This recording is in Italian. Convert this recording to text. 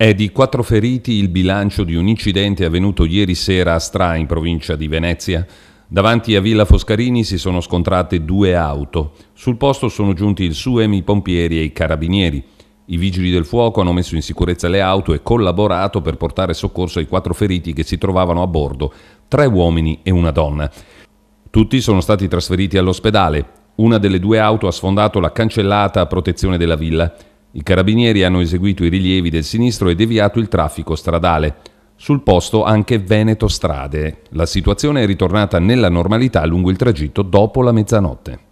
È di quattro feriti il bilancio di un incidente avvenuto ieri sera a Stra, in provincia di Venezia. Davanti a Villa Foscarini si sono scontrate due auto. Sul posto sono giunti il SUEM, i pompieri e i carabinieri. I vigili del fuoco hanno messo in sicurezza le auto e collaborato per portare soccorso ai quattro feriti che si trovavano a bordo, tre uomini e una donna. Tutti sono stati trasferiti all'ospedale. Una delle due auto ha sfondato la cancellata a protezione della villa. I carabinieri hanno eseguito i rilievi del sinistro e deviato il traffico stradale. Sul posto anche Veneto Strade. La situazione è ritornata nella normalità lungo il tragitto dopo la mezzanotte.